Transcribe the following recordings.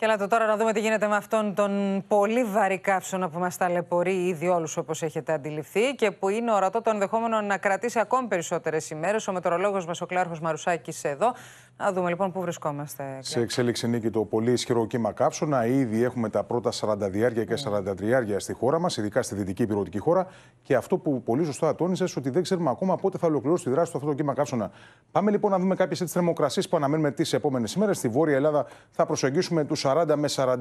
Και το τώρα να δούμε τι γίνεται με αυτόν τον πολύ βαρύ καύσωνα που μας ταλαιπωρεί ήδη όλους όπως έχετε αντιληφθεί και που είναι ορατό το ενδεχόμενο να κρατήσει ακόμη περισσότερες ημέρες. Ο μετρολόγος μας, ο Κλάρχος Μαρουσάκης, εδώ. Να δούμε λοιπόν πού βρισκόμαστε. Σε εξέλιξη νίκη το πολύ ισχυρό κύμα κάψωνα. Ήδη έχουμε τα πρώτα 40 διάρκεια και 43 διάρκεια στη χώρα μας, ειδικά στη δυτική πυροτική χώρα. Και αυτό που πολύ σωστά τόνισες, ότι δεν ξέρουμε ακόμα πότε θα ολοκληρώσει τη δράση του αυτό το κύμα κάψωνα. Πάμε λοιπόν να δούμε κάποιες θερμοκρασίες που αναμένουμε τις επόμενες ημέρες. Στη Βόρεια Ελλάδα θα προσεγγίσουμε τους 40 με 42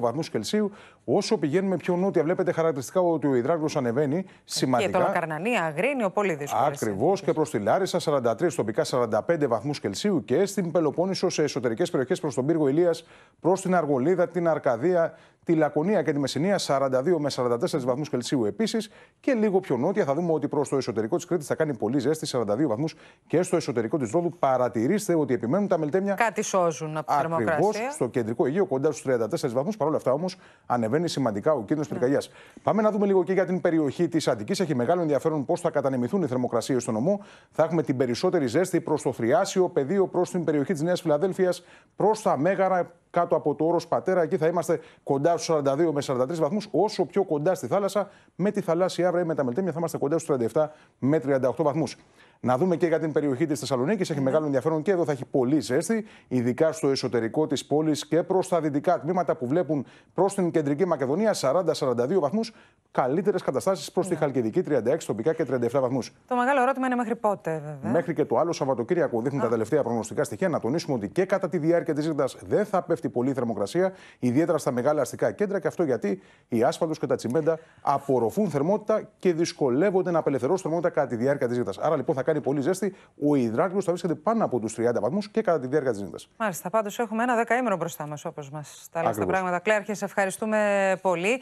βαθμούς Κελσίου. Όσο πηγαίνουμε πιο νότια, βλέπετε χαρακτηριστικά ότι ο υδράργο ανεβαίνει σημαντικά. Και το Λακαρνανία, Αγρίνιο, πολύ δύσκολος. Ακριβώς και προς τη Λάρισα 43, τοπικά 45 βαθμούς Κελσίου και στην την Πελοπόννησο σε εσωτερικές περιοχές προς τον πύργο Ηλίας, προς την Αργολίδα, την Αρκαδία, τη Λακωνία και τη Μεσσηνία 42 με 44 βαθμούς Κελσίου επίσης. Και λίγο πιο νότια θα δούμε ότι προς το εσωτερικό της Κρήτης θα κάνει πολύ ζέστη 42 βαθμούς και στο εσωτερικό της Ρόδου. Παρατηρήστε ότι επιμένουν τα μελτέμια. Κάτι σώζουν από τη θερμοκρασία. στο κεντρικό Αιγαίο κοντά στους 34 βαθμούς. Παρ' όλα αυτά όμως ανεβαίνει σημαντικά ο κίνδυνος ναι. πυρκαγιάς. Πάμε να δούμε λίγο και για την περιοχή της Αντική. Έχει μεγάλο ενδιαφέρον πώς θα κατανεμηθούν οι θερμοκρασίες στο νομό. Θα έχουμε την περισσότερη ζέστη προς το θριάσιο πεδίο, προς την περιοχή της Νέας Φιλαδέλφιας, προς τα μέγαρα, κάτω από το όρος πατέρα. Εκεί θα είμαστε κοντά στους 42 με 43 βαθμούς. Όσο πιο κοντά στη θάλασσα, με τη θαλάσσια αύριο ή με τα μελτέμια θα είμαστε κοντά στους 37 με 38 βαθμούς. Να δούμε και για την περιοχή της Θεσσαλονίκης. Έχει ναι. μεγάλο ενδιαφέρον και εδώ θα έχει πολύ ζέστη, ειδικά στο εσωτερικό της πόλης και προς τα δυτικά τμήματα που βλέπουν προς την κεντρική Μακεδονία 40-42 βαθμούς. Καλύτερες καταστάσεις προς ναι. τη Χαλκιδική 36 τοπικά και 37 βαθμούς. Το μεγάλο ερώτημα είναι μέχρι πότε, βέβαια. Μέχρι και το άλλο Σαββατοκύριακο δείχνουν τα τελευταία προγνωστικά στοιχεία. Να τονίσουμε ότι και κατά τη διάρκεια της ζήτα δεν θα πέφτει πολύ η θερμοκρασία, ιδιαίτερα στα μεγάλα αστικά κέντρα. Και αυτό γιατί οι άσφαλτο και τα τσιμέντα απορροφούν θερμότητα και δυσκολεύονται να απελευθερώσουν θερμότητα κατά τη διάρκεια της ζήτα. Άρα λοιπόν θα κάνει πολύ ζέστη, ο υδράργυρο θα βρίσκεται πάνω από τους 30 βαθμούς και κατά τη διάρκεια της νύχτας. Μάλιστα. Πάντως έχουμε ένα δεκαήμερο μπροστά μας, όπως μας τα λέει τα πράγματα. Κλέρχε, ευχαριστούμε πολύ.